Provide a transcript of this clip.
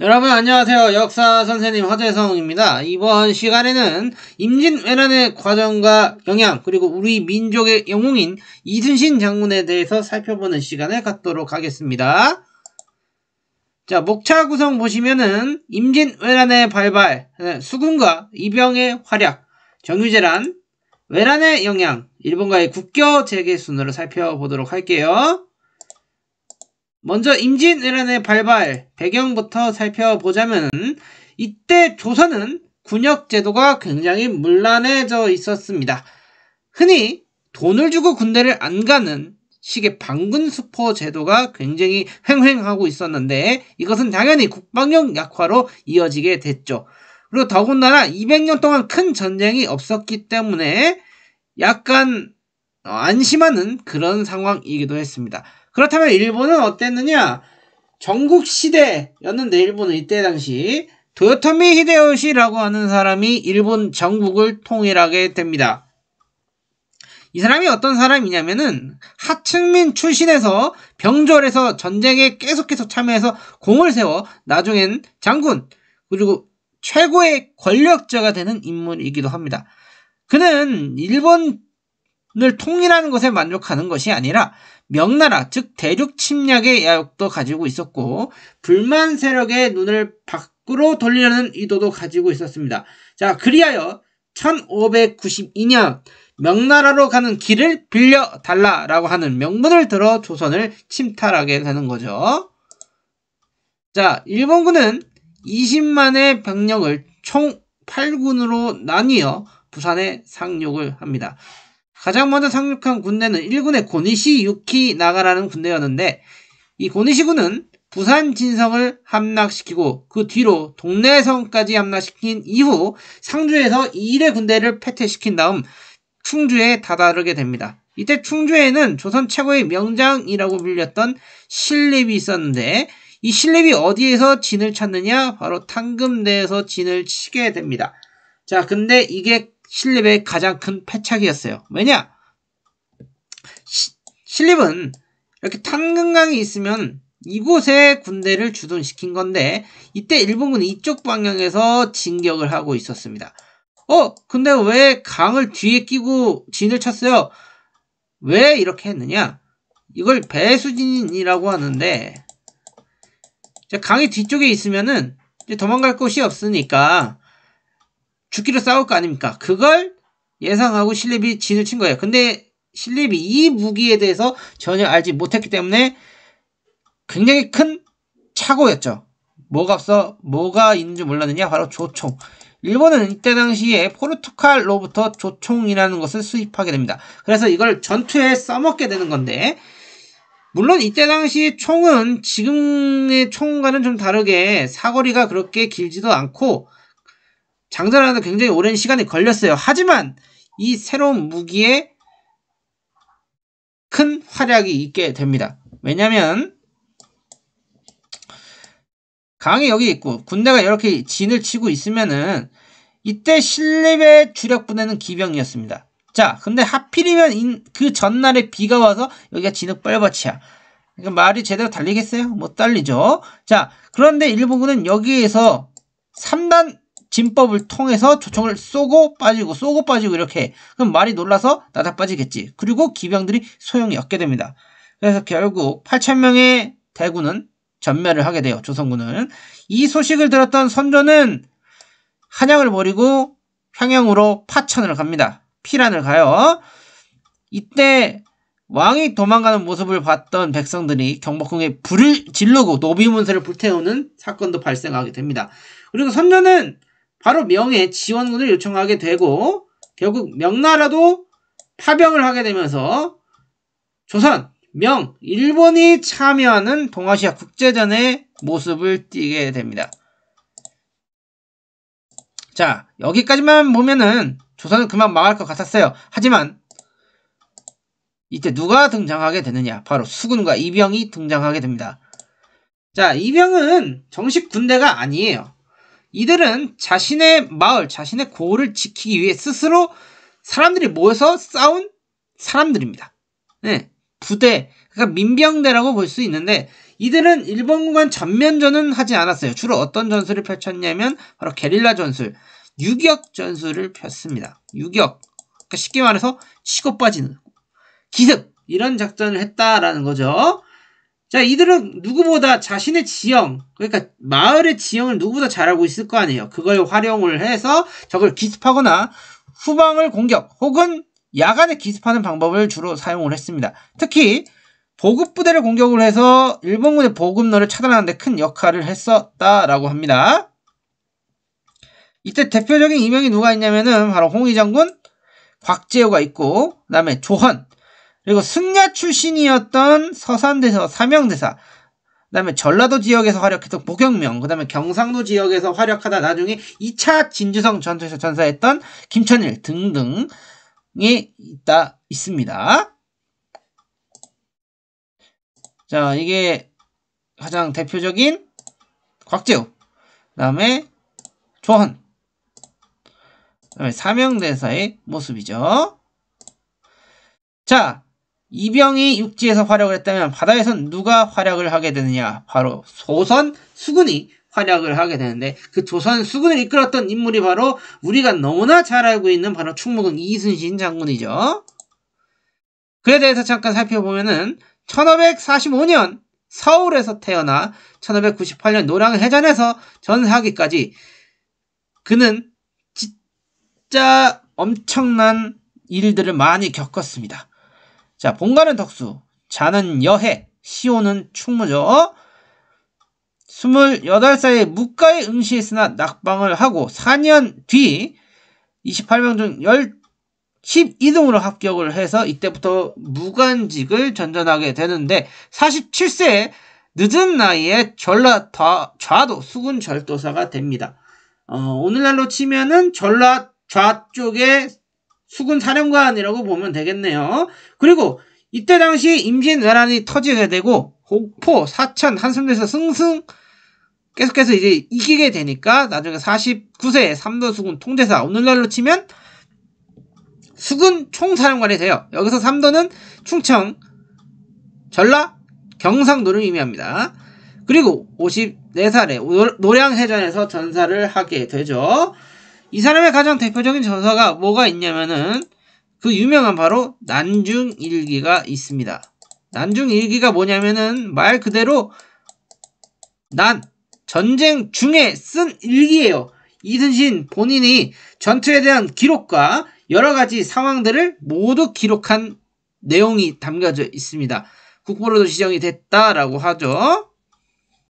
여러분 안녕하세요. 역사 선생님 허재성입니다. 이번 시간에는 임진왜란의 과정과 영향 그리고 우리 민족의 영웅인 이순신 장군에 대해서 살펴보는 시간을 갖도록 하겠습니다. 자 목차 구성 보시면은 임진왜란의 발발, 수군과 이병의 활약, 정유재란, 왜란의 영향, 일본과의 국교 재개 순으로 살펴보도록 할게요. 먼저 임진왜란의 발발 배경부터 살펴보자면 이때 조선은 군역제도가 굉장히 문란해져 있었습니다. 흔히 돈을 주고 군대를 안 가는 식의 방군수포 제도가 굉장히 횡행하고 있었는데 이것은 당연히 국방력 약화로 이어지게 됐죠. 그리고 더군다나 200년 동안 큰 전쟁이 없었기 때문에 약간 어, 안심하는 그런 상황이기도 했습니다. 그렇다면 일본은 어땠느냐? 전국 시대였는데 일본은 이때 당시 도요토미 히데요시라고 하는 사람이 일본 전국을 통일하게 됩니다. 이 사람이 어떤 사람이냐면은 하층민 출신에서 병졸에서 전쟁에 계속해서 참여해서 공을 세워 나중엔 장군 그리고 최고의 권력자가 되는 인물이기도 합니다. 그는 일본 을 통일하는 것에 만족하는 것이 아니라 명나라 즉 대륙 침략의 야욕도 가지고 있었고 불만 세력의 눈을 밖으로 돌리려는 의도도 가지고 있었습니다. 자 그리하여 1592년 명나라로 가는 길을 빌려 달라라고 하는 명분을 들어 조선을 침탈하게 되는 거죠. 자 일본군은 20만의 병력을 총 8군으로 나뉘어 부산에 상륙을 합니다. 가장 먼저 상륙한 군대는 1군의 고니시 유키 나가라는 군대였는데 이 고니시 군은 부산 진성을 함락시키고 그 뒤로 동래성까지 함락시킨 이후 상주에서 이일의 군대를 패퇴시킨 다음 충주에 다다르게 됩니다. 이때 충주에는 조선 최고의 명장이라고 불렸던 신립이 있었는데 이 신립이 어디에서 진을 찾느냐? 바로 탕금대에서 진을 치게 됩니다. 자, 근데 이게 신립의 가장 큰 패착이었어요. 왜냐? 신립은 이렇게 탄근강이 있으면 이곳에 군대를 주둔시킨 건데 이때 일본군은 이쪽 방향에서 진격을 하고 있었습니다. 어? 근데 왜 강을 뒤에 끼고 진을 쳤어요? 왜 이렇게 했느냐? 이걸 배수진이라고 하는데 강이 뒤쪽에 있으면은 도망갈 곳이 없으니까 죽기로 싸울 거 아닙니까? 그걸 예상하고 실립이 진을 친 거예요. 근데 실립이 이 무기에 대해서 전혀 알지 못했기 때문에 굉장히 큰 착오였죠. 뭐가 없어, 뭐가 있는 줄 몰랐느냐? 바로 조총. 일본은 이때 당시에 포르투갈로부터 조총이라는 것을 수입하게 됩니다. 그래서 이걸 전투에 써먹게 되는 건데, 물론 이때 당시 총은 지금의 총과는 좀 다르게 사거리가 그렇게 길지도 않고, 장전하는 데 굉장히 오랜 시간이 걸렸어요. 하지만 이 새로운 무기에 큰 활약이 있게 됩니다. 왜냐면 강이 여기 있고 군대가 이렇게 진을 치고 있으면은 이때 신립의 주력 부대는 기병이었습니다. 자, 근데 하필이면 그 전날에 비가 와서 여기가 진흙 뻘밭이야. 그러니까 말이 제대로 달리겠어요? 못 달리죠. 자, 그런데 일부군은 여기에서 3단 진법을 통해서 조총을 쏘고 빠지고 쏘고 빠지고 이렇게 그럼 말이 놀라서 나다 빠지겠지. 그리고 기병들이 소용이 없게 됩니다. 그래서 결국 8천명의 대군은 전멸을 하게 돼요. 조선군은 이 소식을 들었던 선조는 한양을 버리고 평양으로 파천을 갑니다. 피란을 가요. 이때 왕이 도망가는 모습을 봤던 백성들이 경복궁에 불을 지르고 노비문세를 불태우는 사건도 발생하게 됩니다. 그리고 선조는 바로 명에 지원군을 요청하게 되고 결국 명나라도 파병을 하게 되면서 조선, 명, 일본이 참여하는 동아시아 국제전의 모습을 띠게 됩니다. 자, 여기까지만 보면은 조선은 그만 망할 것 같았어요. 하지만 이때 누가 등장하게 되느냐? 바로 수군과 이병이 등장하게 됩니다. 자, 이병은 정식 군대가 아니에요. 이들은 자신의 마을, 자신의 고을을 지키기 위해 스스로 사람들이 모여서 싸운 사람들입니다. 네, 부대, 그러니까 민병대라고 볼 수 있는데 이들은 일본군과 전면전은 하지 않았어요. 주로 어떤 전술을 펼쳤냐면 바로 게릴라 전술, 유격 전술을 폈습니다. 유격, 그러니까 쉽게 말해서 치고 빠지는 기습 이런 작전을 했다라는 거죠. 자, 이들은 누구보다 자신의 지형, 그러니까 마을의 지형을 누구보다 잘 알고 있을 거 아니에요. 그걸 활용을 해서 적을 기습하거나 후방을 공격 혹은 야간에 기습하는 방법을 주로 사용을 했습니다. 특히 보급 부대를 공격을 해서 일본군의 보급로를 차단하는데 큰 역할을 했었다라고 합니다. 이때 대표적인 이명이 누가 있냐면은 바로 홍의장군, 곽재호가 있고 그다음에 조헌, 그리고 승야 출신이었던 서산대사사명대사 그다음에 전라도 지역에서 활약했던 보경명, 그다음에 경상도 지역에서 활약하다 나중에 2차 진주성 전투에서 전사했던 김천일 등등이 있다 있습니다. 자, 이게 가장 대표적인 곽재우, 그다음에 조헌, 그다음에 삼형대사의 모습이죠. 자, 이병이 육지에서 활약을 했다면 바다에선 누가 활약을 하게 되느냐? 바로 조선 수군이 활약을 하게 되는데 그 조선 수군을 이끌었던 인물이 바로 우리가 너무나 잘 알고 있는 바로 충무공 이순신 장군이죠. 그에 대해서 잠깐 살펴보면은 1545년 서울에서 태어나 1598년 노량을 해전해서 전사하기까지 그는 진짜 엄청난 일들을 많이 겪었습니다. 자, 본가는 덕수, 자는 여해, 시호는 충무죠. 28살에 어? 무가에 응시했으나 낙방을 하고 4년 뒤 28명 중 12등으로 합격을 해서 이때부터 무관직을 전전하게 되는데 4 7세 늦은 나이에 전라 좌도 수군 절도사가 됩니다. 어, 오늘날로 치면은 전라 좌쪽에 수군 사령관이라고 보면 되겠네요. 그리고 이때 당시 임진왜란이 터지게 되고 홍포 사천, 한승도에서 승승 계속해서 이제 이기게 되니까 나중에 49세에 삼도 수군 통제사 오늘날로 치면 수군 총사령관이 돼요. 여기서 삼도는 충청, 전라, 경상도를 의미합니다. 그리고 54살에 노량해전에서 전사를 하게 되죠. 이 사람의 가장 대표적인 전서가 뭐가 있냐면은 그 유명한 바로 난중일기가 있습니다. 난중일기가 뭐냐면은 말 그대로 난 전쟁 중에 쓴 일기예요. 이순신 본인이 전투에 대한 기록과 여러 가지 상황들을 모두 기록한 내용이 담겨져 있습니다. 국보로도 지정이 됐다라고 하죠.